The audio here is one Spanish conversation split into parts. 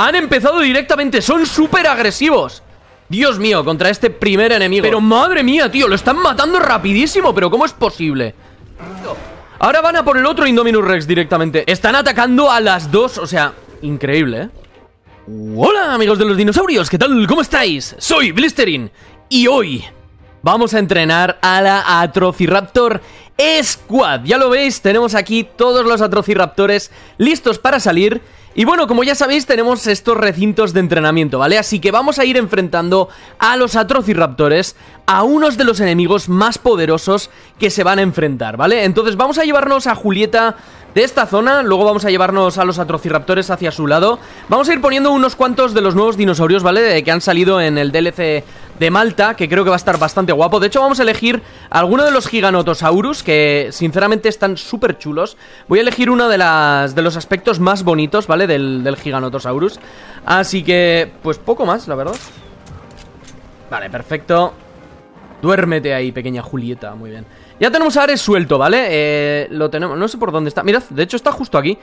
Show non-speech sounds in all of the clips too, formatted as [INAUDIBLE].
Han empezado directamente, son súper agresivos Dios mío, contra este primer enemigo Pero madre mía, tío, lo están matando rapidísimo Pero ¿cómo es posible? Ahora van a por el otro Indominus Rex directamente Están atacando a las dos, o sea, increíble, ¿eh? Hola amigos de los dinosaurios, ¿qué tal? ¿Cómo estáis? Soy Blisterin y hoy vamos a entrenar a la Atrociraptor Squad Ya lo veis, tenemos aquí todos los Atrociraptores listos para salir y bueno, como ya sabéis, tenemos estos recintos de entrenamiento, ¿vale? Así que vamos a ir enfrentando a los Atrociraptores, a unos de los enemigos más poderosos que se van a enfrentar, ¿vale? Entonces vamos a llevarnos a Julieta de esta zona, luego vamos a llevarnos a los atrocirraptores hacia su lado. Vamos a ir poniendo unos cuantos de los nuevos dinosaurios, ¿vale? De que han salido en el DLC de Malta, que creo que va a estar bastante guapo. De hecho, vamos a elegir alguno de los giganotosaurus, que sinceramente están súper chulos. Voy a elegir uno de, las, de los aspectos más bonitos, ¿vale? Del, del giganotosaurus. Así que, pues poco más, la verdad. Vale, perfecto. Duérmete ahí, pequeña Julieta, muy bien Ya tenemos a Ares suelto, ¿vale? Eh, lo tenemos, no sé por dónde está Mirad, de hecho está justo aquí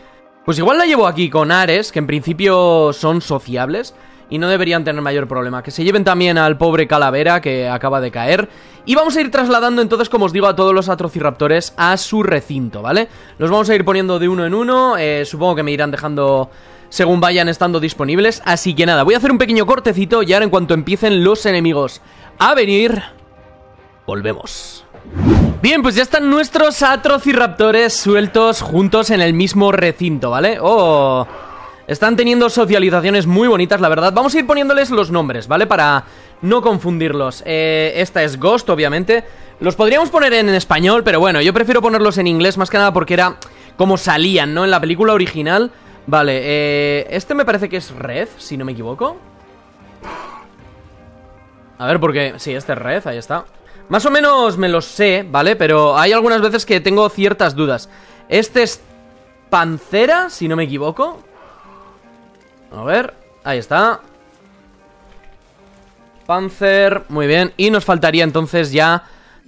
Pues igual la llevo aquí con Ares, que en principio son sociables y no deberían tener mayor problema. Que se lleven también al pobre Calavera que acaba de caer. Y vamos a ir trasladando entonces, como os digo, a todos los Atrociraptores a su recinto, ¿vale? Los vamos a ir poniendo de uno en uno. Eh, supongo que me irán dejando según vayan estando disponibles. Así que nada, voy a hacer un pequeño cortecito y ahora en cuanto empiecen los enemigos a venir... Volvemos. Bien, pues ya están nuestros atrociraptores sueltos juntos en el mismo recinto, ¿vale? ¡Oh! Están teniendo socializaciones muy bonitas, la verdad. Vamos a ir poniéndoles los nombres, ¿vale? Para no confundirlos. Eh, esta es Ghost, obviamente. Los podríamos poner en español, pero bueno, yo prefiero ponerlos en inglés más que nada porque era como salían, ¿no? En la película original. Vale, eh, este me parece que es Red, si no me equivoco. A ver, porque... Sí, este es Red, ahí está. Más o menos me lo sé, ¿vale? Pero hay algunas veces que tengo ciertas dudas. Este es Pancera, si no me equivoco. A ver, ahí está. Panzer, muy bien. Y nos faltaría entonces ya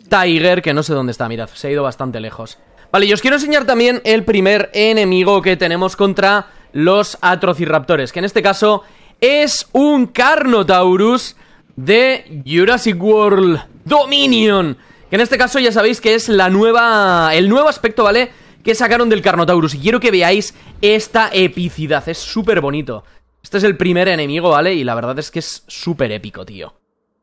Tiger, que no sé dónde está, mirad, se ha ido bastante lejos. Vale, y os quiero enseñar también el primer enemigo que tenemos contra los Atrociraptores, que en este caso es un Carnotaurus de Jurassic World. Dominion. Que en este caso ya sabéis que es la nueva. El nuevo aspecto, ¿vale? Que sacaron del Carnotaurus. Y quiero que veáis esta epicidad. Es súper bonito. Este es el primer enemigo, ¿vale? Y la verdad es que es súper épico, tío.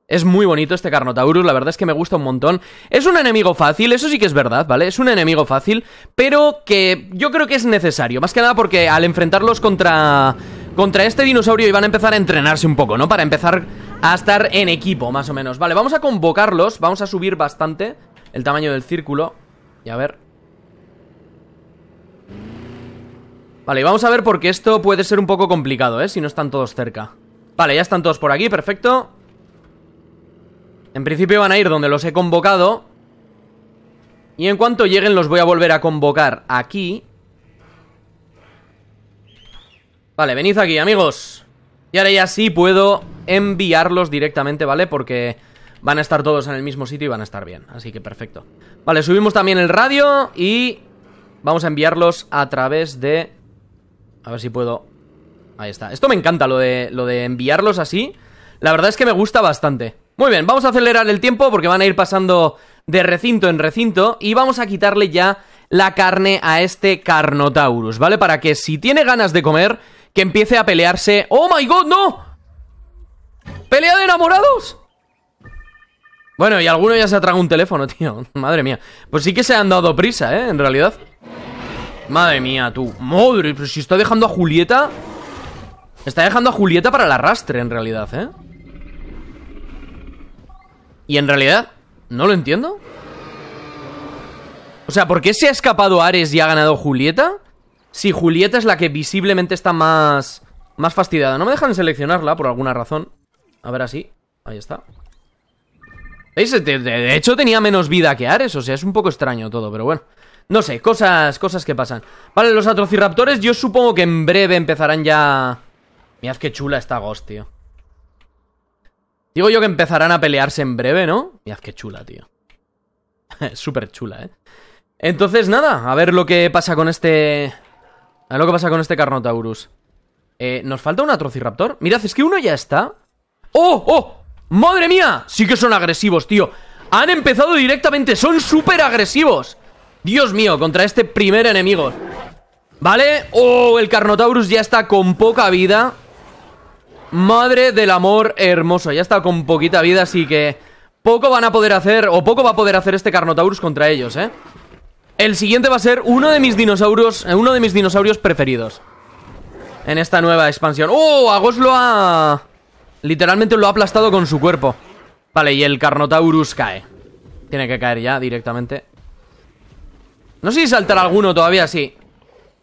Es muy bonito este Carnotaurus, la verdad es que me gusta un montón. Es un enemigo fácil, eso sí que es verdad, ¿vale? Es un enemigo fácil, pero que yo creo que es necesario. Más que nada porque al enfrentarlos contra... Contra este dinosaurio iban a empezar a entrenarse un poco, ¿no? Para empezar a estar en equipo, más o menos Vale, vamos a convocarlos, vamos a subir bastante el tamaño del círculo Y a ver Vale, y vamos a ver porque esto puede ser un poco complicado, ¿eh? Si no están todos cerca Vale, ya están todos por aquí, perfecto En principio van a ir donde los he convocado Y en cuanto lleguen los voy a volver a convocar aquí Vale, venid aquí, amigos Y ahora ya sí puedo enviarlos directamente, ¿vale? Porque van a estar todos en el mismo sitio y van a estar bien, así que perfecto. Vale, subimos también el radio y vamos a enviarlos a través de... A ver si puedo... Ahí está. Esto me encanta, lo de, lo de enviarlos así. La verdad es que me gusta bastante. Muy bien, vamos a acelerar el tiempo porque van a ir pasando de recinto en recinto y vamos a quitarle ya la carne a este Carnotaurus, ¿vale? Para que si tiene ganas de comer, que empiece a pelearse... ¡Oh, my God, no! ¿Pelea de enamorados? Bueno, y alguno ya se ha tragado un teléfono, [LAUGHS] tío. Madre mía. Pues sí que se han dado prisa, ¿eh? En realidad. Madre mía, tú. Madre, pero si está dejando a Julieta... Está dejando a Julieta para el arrastre, en realidad, ¿eh? Y en realidad, no lo entiendo. O sea, ¿por qué se ha escapado Ares y ha ganado Julieta? Si Julieta es la que visiblemente está más... Más fastidiada. No me dejan seleccionarla por alguna razón. A ver así. Ahí está. ¿Veis? De hecho tenía menos vida que Ares, o sea, es un poco extraño todo, pero bueno. No sé, cosas, cosas que pasan. Vale, los atrociraptores yo supongo que en breve empezarán ya... Mirad que chula está Ghost, tío. Digo yo que empezarán a pelearse en breve, ¿no? Mirad que chula, tío. [LAUGHS] Súper chula, ¿eh? Entonces, nada, a ver lo que pasa con este... A ver lo que pasa con este Carnotaurus. Eh, ¿Nos falta un atrociraptor? Mirad, es que uno ya está... ¡Oh, oh! ¡Madre mía! Sí que son agresivos, tío. Han empezado directamente, son súper agresivos. Dios mío, contra este primer enemigo. Vale, oh, el Carnotaurus ya está con poca vida. Madre del amor hermoso, ya está con poquita vida, así que poco van a poder hacer, o poco va a poder hacer este Carnotaurus contra ellos, ¿eh? El siguiente va a ser uno de mis dinosaurios, eh, uno de mis dinosaurios preferidos. En esta nueva expansión. ¡Oh! A Literalmente lo ha aplastado con su cuerpo. Vale, y el Carnotaurus cae. Tiene que caer ya directamente. No sé si saltará alguno todavía, sí.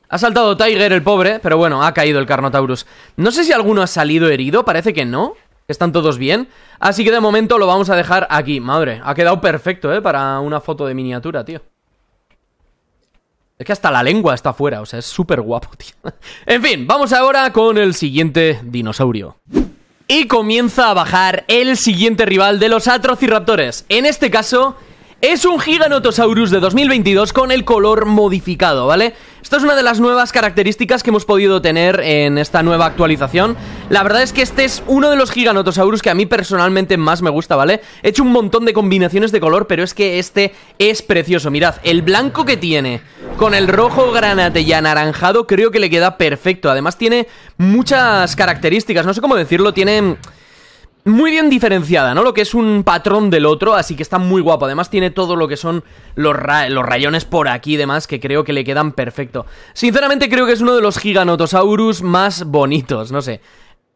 Ha saltado Tiger, el pobre, pero bueno, ha caído el Carnotaurus. No sé si alguno ha salido herido, parece que no. Están todos bien. Así que de momento lo vamos a dejar aquí. Madre, ha quedado perfecto, ¿eh? Para una foto de miniatura, tío. Es que hasta la lengua está fuera, o sea, es súper guapo, tío. [LAUGHS] En fin, vamos ahora con el siguiente dinosaurio. Y comienza a bajar el siguiente rival de los Atrociraptores. En este caso, es un Giganotosaurus de 2022 con el color modificado, ¿vale? Esta es una de las nuevas características que hemos podido tener en esta nueva actualización. La verdad es que este es uno de los giganotosaurus que a mí personalmente más me gusta, ¿vale? He hecho un montón de combinaciones de color, pero es que este es precioso. Mirad, el blanco que tiene con el rojo granate y anaranjado creo que le queda perfecto. Además tiene muchas características, no sé cómo decirlo, tiene muy bien diferenciada, ¿no? Lo que es un patrón del otro, así que está muy guapo. Además tiene todo lo que son los, los, rayones por aquí y demás, que creo que le quedan perfecto. Sinceramente creo que es uno de los giganotosaurus más bonitos, no sé.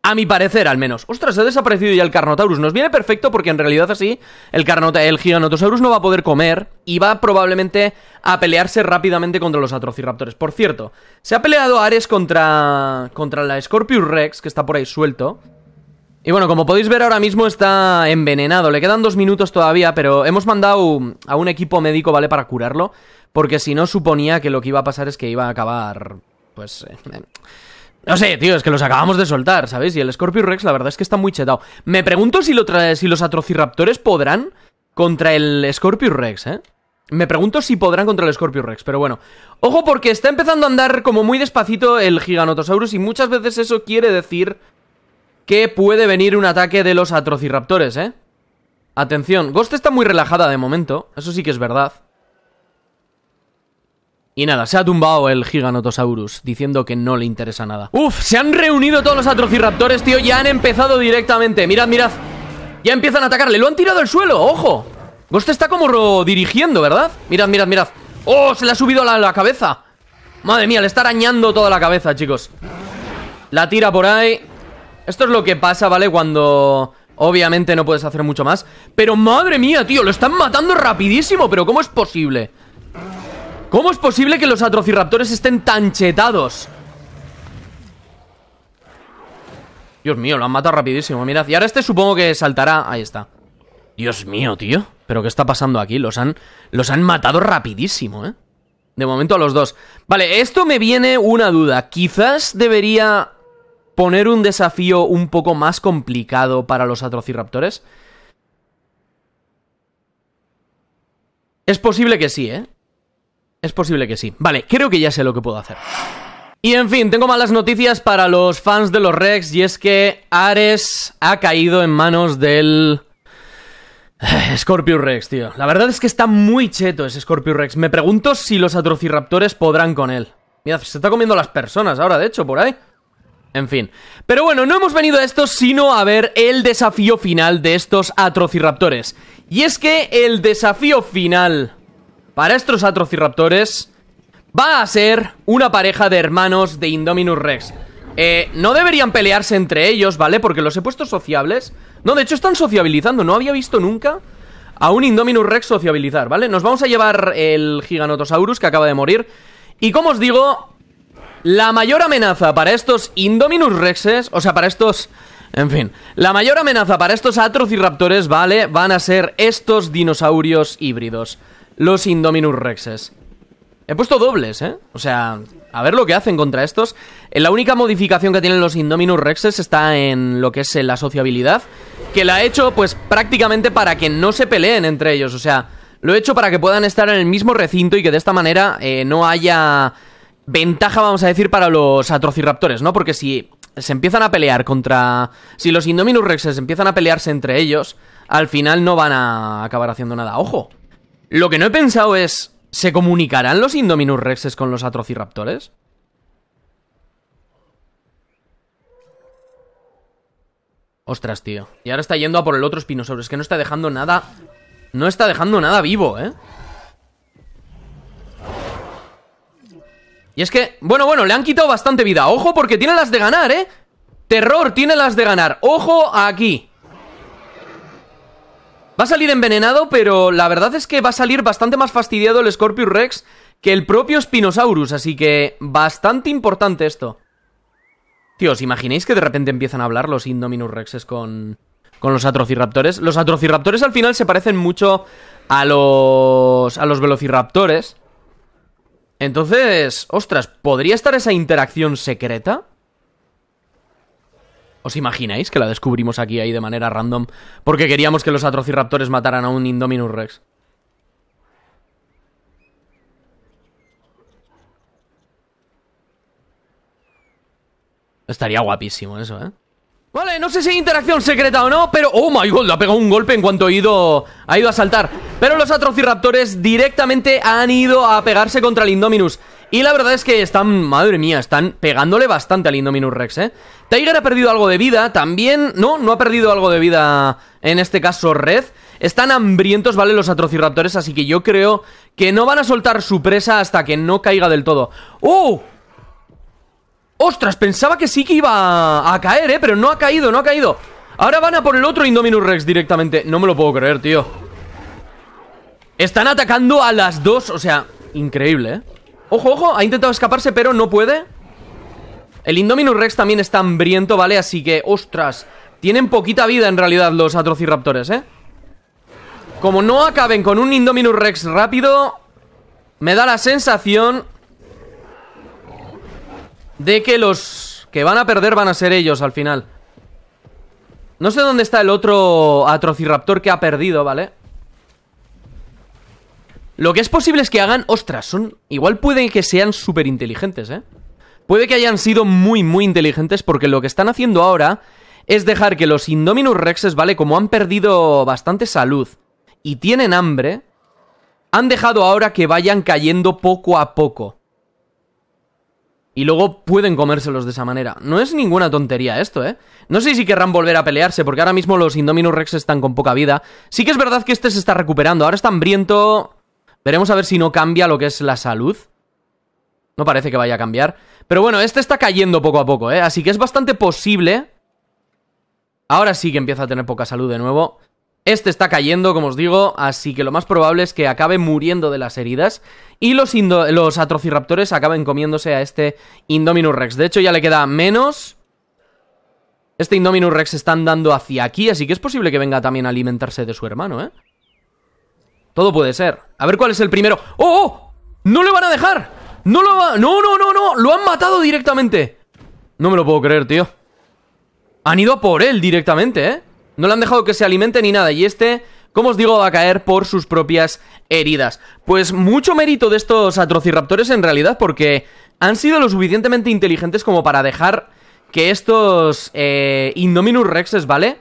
A mi parecer, al menos. Ostras, ha desaparecido ya el Carnotaurus. Nos viene perfecto porque en realidad así el, Carnota el Giganotosaurus no va a poder comer y va probablemente a pelearse rápidamente contra los Atrociraptores. Por cierto, se ha peleado Ares contra, contra la Scorpius Rex, que está por ahí suelto. Y bueno, como podéis ver ahora mismo está envenenado. Le quedan dos minutos todavía, pero hemos mandado a un equipo médico, ¿vale? Para curarlo. Porque si no, suponía que lo que iba a pasar es que iba a acabar... Pues... Eh, no sé, tío, es que los acabamos de soltar, ¿sabéis? Y el Scorpius Rex la verdad es que está muy chetado. Me pregunto si, los Atrociraptores podrán contra el Scorpius Rex, ¿eh? Me pregunto si podrán contra el Scorpius Rex, pero bueno. Ojo porque está empezando a andar como muy despacito el Giganotosaurus y muchas veces eso quiere decir que puede venir un ataque de los atrociraptores, ¿eh? Atención, Ghost está muy relajada de momento, eso sí que es verdad. Y nada, se ha tumbado el Giganotosaurus, diciendo que no le interesa nada. ¡Uf! Se han reunido todos los atrociraptores, tío. Ya han empezado directamente. Mirad, mirad. Ya empiezan a atacarle. Lo han tirado al suelo, ojo. Ghost está como dirigiendo, ¿verdad? Mirad, mirad, mirad. ¡Oh! Se le ha subido la, la cabeza. Madre mía, le está arañando toda la cabeza, chicos. La tira por ahí. Esto es lo que pasa, ¿vale? Cuando obviamente no puedes hacer mucho más Pero madre mía, tío, lo están matando rapidísimo Pero ¿cómo es posible? ¿Cómo es posible que los atrociraptores estén tan chetados? Dios mío, lo han matado rapidísimo, mirad Y ahora este supongo que saltará... Ahí está Dios mío, tío ¿Pero qué está pasando aquí? Los han, los han matado rapidísimo, ¿eh? De momento a los dos Vale, esto me viene una duda Quizás debería poner un desafío un poco más complicado para los Atrociraptores? Es posible que sí, ¿eh? Es posible que sí. Vale, creo que ya sé lo que puedo hacer. Y en fin, tengo malas noticias para los fans de los Rex y es que Ares ha caído en manos del... [SIGHS] Scorpius Rex, tío. La verdad es que está muy cheto ese Scorpius Rex. Me pregunto si los atrociraptores podrán con él. Mirad, se está comiendo las personas ahora, de hecho, por ahí. En fin. Pero bueno, no hemos venido a esto sino a ver el desafío final de estos atrociraptores. Y es que el desafío final para estos atrociraptores va a ser una pareja de hermanos de Indominus Rex. Eh, no deberían pelearse entre ellos, ¿vale? Porque los he puesto sociables. No, de hecho están sociabilizando. No había visto nunca a un Indominus Rex sociabilizar, ¿vale? Nos vamos a llevar el Giganotosaurus que acaba de morir. Y como os digo, la mayor amenaza para estos Indominus Rexes, o sea, para estos... En fin, la mayor amenaza para estos atrociraptores, ¿vale? Van a ser estos dinosaurios híbridos, los Indominus Rexes. He puesto dobles, ¿eh? O sea, a ver lo que hacen contra estos. Eh, la única modificación que tienen los Indominus Rexes está en lo que es eh, la sociabilidad, que la he hecho pues prácticamente para que no se peleen entre ellos, o sea, lo he hecho para que puedan estar en el mismo recinto y que de esta manera eh, no haya ventaja, vamos a decir, para los atrociraptores, ¿no? Porque si se empiezan a pelear contra... Si los Indominus Rexes empiezan a pelearse entre ellos, al final no van a acabar haciendo nada. ¡Ojo! Lo que no he pensado es... ¿Se comunicarán los Indominus Rexes con los atrociraptores? Ostras, tío. Y ahora está yendo a por el otro Spinosaurus, Es que no está dejando nada... No está dejando nada vivo, ¿eh? Y es que, bueno, bueno, le han quitado bastante vida Ojo porque tiene las de ganar, ¿eh? Terror tiene las de ganar Ojo aquí Va a salir envenenado, pero la verdad es que va a salir bastante más fastidiado el Scorpius Rex que el propio Spinosaurus, así que bastante importante esto. Tío, ¿os imagináis que de repente empiezan a hablar los Indominus Rexes con, con los Atrociraptores? Los Atrociraptores al final se parecen mucho a los, a los Velociraptores, entonces, ostras, ¿podría estar esa interacción secreta? ¿Os imagináis que la descubrimos aquí ahí de manera random? Porque queríamos que los Atrociraptores mataran a un Indominus Rex. Estaría guapísimo eso, ¿eh? Vale, no sé si hay interacción secreta o no, pero... ¡Oh, my God! Le ha pegado un golpe en cuanto ha ido, ha ido a saltar. Pero los Atrociraptores directamente han ido a pegarse contra el Indominus. Y la verdad es que están, madre mía, están pegándole bastante al Indominus Rex, ¿eh? Tiger ha perdido algo de vida, también... No, no ha perdido algo de vida, en este caso Red. Están hambrientos, ¿vale? Los Atrociraptores, así que yo creo que no van a soltar su presa hasta que no caiga del todo. ¡Oh! ¡Ostras! Pensaba que sí que iba a caer, ¿eh? Pero no ha caído, no ha caído Ahora van a por el otro Indominus Rex directamente No me lo puedo creer, tío Están atacando a las dos O sea, increíble, ¿eh? Ojo, ojo, ha intentado escaparse pero no puede El Indominus Rex también está hambriento, ¿vale? Así que, ostras Tienen poquita vida en realidad los Atrociraptores, ¿eh? Como no acaben con un Indominus Rex rápido Me da la sensación de que los que van a perder van a ser ellos al final. No sé dónde está el otro Atrociraptor que ha perdido, ¿vale? Lo que es posible es que hagan... Ostras, son... Igual pueden que sean súper inteligentes, ¿eh? Puede que hayan sido muy, muy inteligentes porque lo que están haciendo ahora es dejar que los Indominus Rexes, ¿vale? Como han perdido bastante salud y tienen hambre, han dejado ahora que vayan cayendo poco a poco y luego pueden comérselos de esa manera. No es ninguna tontería esto, ¿eh? No sé si querrán volver a pelearse, porque ahora mismo los Indominus Rex están con poca vida. Sí que es verdad que este se está recuperando, ahora está hambriento... Veremos a ver si no cambia lo que es la salud. No parece que vaya a cambiar. Pero bueno, este está cayendo poco a poco, ¿eh? Así que es bastante posible... Ahora sí que empieza a tener poca salud de nuevo. Este está cayendo, como os digo, así que lo más probable es que acabe muriendo de las heridas y los, los atrociraptores acaben comiéndose a este Indominus Rex. De hecho, ya le queda menos. Este Indominus Rex está andando hacia aquí, así que es posible que venga también a alimentarse de su hermano, ¿eh? Todo puede ser. A ver cuál es el primero. ¡Oh! oh! ¡No le van a dejar! ¡No lo va... ¡No, no, no, no! ¡Lo han matado directamente! No me lo puedo creer, tío. Han ido por él directamente, ¿eh? No le han dejado que se alimente ni nada. Y este, como os digo, va a caer por sus propias heridas. Pues mucho mérito de estos atrociraptores en realidad, porque han sido lo suficientemente inteligentes como para dejar que estos eh, Indominus Rexes, ¿vale?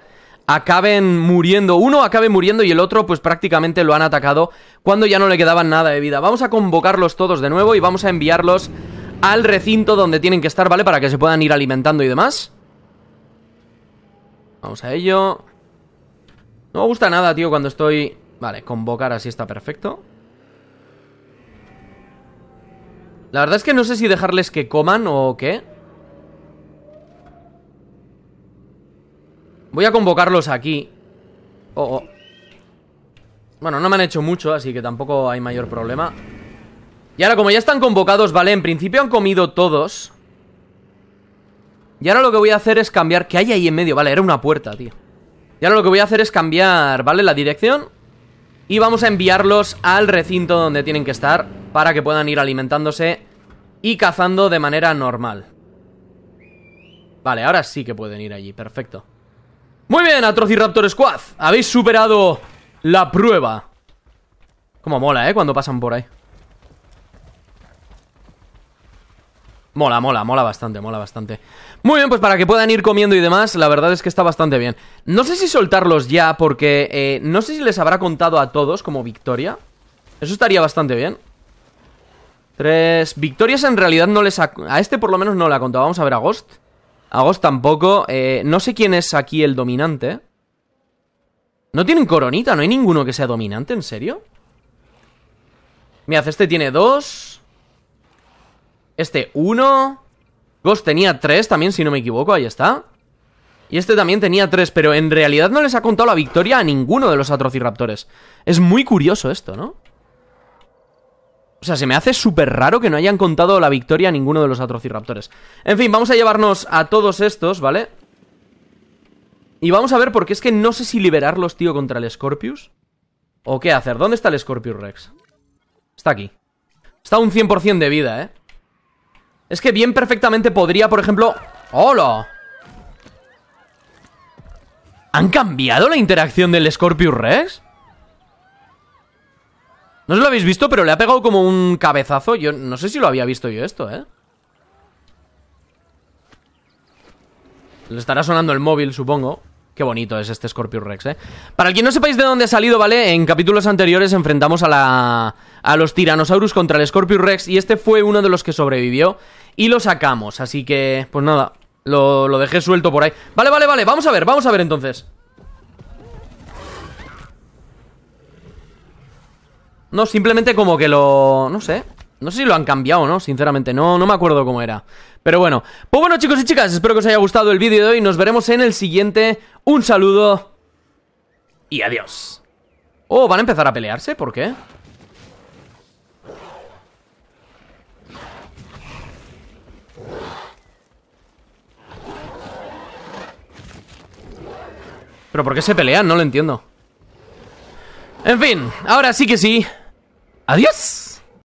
Acaben muriendo. Uno acabe muriendo y el otro, pues prácticamente lo han atacado cuando ya no le quedaban nada de vida. Vamos a convocarlos todos de nuevo y vamos a enviarlos al recinto donde tienen que estar, ¿vale? Para que se puedan ir alimentando y demás. Vamos a ello. No me gusta nada, tío, cuando estoy... Vale, convocar así está perfecto. La verdad es que no sé si dejarles que coman o qué. Voy a convocarlos aquí. Oh, oh, Bueno, no me han hecho mucho, así que tampoco hay mayor problema. Y ahora, como ya están convocados, vale, en principio han comido todos. Y ahora lo que voy a hacer es cambiar... ¿Qué hay ahí en medio? Vale, era una puerta, tío. Y ahora lo que voy a hacer es cambiar, ¿vale? La dirección Y vamos a enviarlos al recinto donde tienen que estar Para que puedan ir alimentándose Y cazando de manera normal Vale, ahora sí que pueden ir allí, perfecto Muy bien, Atrociraptor Squad Habéis superado la prueba Como mola, ¿eh? Cuando pasan por ahí Mola, mola, mola bastante, mola bastante. Muy bien, pues para que puedan ir comiendo y demás, la verdad es que está bastante bien. No sé si soltarlos ya, porque eh, no sé si les habrá contado a todos como victoria. Eso estaría bastante bien. Tres victorias en realidad no les ha... A este por lo menos no le ha contado. Vamos a ver a Ghost. A Ghost tampoco. Eh, no sé quién es aquí el dominante. No tienen coronita, no hay ninguno que sea dominante, ¿en serio? Mira, este tiene dos... Este uno, Ghost tenía tres también, si no me equivoco, ahí está. Y este también tenía tres, pero en realidad no les ha contado la victoria a ninguno de los Atrociraptores. Es muy curioso esto, ¿no? O sea, se me hace súper raro que no hayan contado la victoria a ninguno de los Atrociraptores. En fin, vamos a llevarnos a todos estos, ¿vale? Y vamos a ver, porque es que no sé si liberarlos, tío, contra el Scorpius. ¿O qué hacer? ¿Dónde está el Scorpius Rex? Está aquí. Está un 100% de vida, ¿eh? Es que bien perfectamente podría, por ejemplo... ¡Hola! ¿Han cambiado la interacción del Scorpius Rex? No os lo habéis visto, pero le ha pegado como un cabezazo. Yo no sé si lo había visto yo esto, ¿eh? Le estará sonando el móvil, supongo. Qué bonito es este Scorpius Rex, ¿eh? Para quien no sepáis de dónde ha salido, ¿vale? En capítulos anteriores enfrentamos a, la... a los Tyrannosaurus contra el Scorpius Rex y este fue uno de los que sobrevivió y lo sacamos. Así que, pues nada, lo, lo dejé suelto por ahí. Vale, vale, vale, vamos a ver, vamos a ver entonces. No, simplemente como que lo... no sé no sé si lo han cambiado, ¿no? Sinceramente, no, no me acuerdo cómo era. Pero bueno. Pues bueno, chicos y chicas, espero que os haya gustado el vídeo de hoy. Nos veremos en el siguiente. Un saludo. Y adiós. Oh, ¿van a empezar a pelearse? ¿Por qué? ¿Pero por qué se pelean? No lo entiendo. En fin, ahora sí que sí. ¡Adiós!